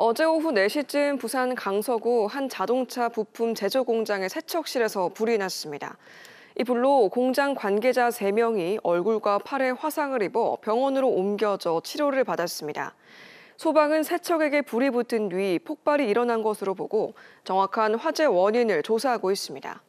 어제 오후 4시쯤 부산 강서구 한 자동차 부품 제조 공장의 세척실에서 불이 났습니다. 이 불로 공장 관계자 3명이 얼굴과 팔에 화상을 입어 병원으로 옮겨져 치료를 받았습니다. 소방은 세척에게 불이 붙은 뒤 폭발이 일어난 것으로 보고 정확한 화재 원인을 조사하고 있습니다.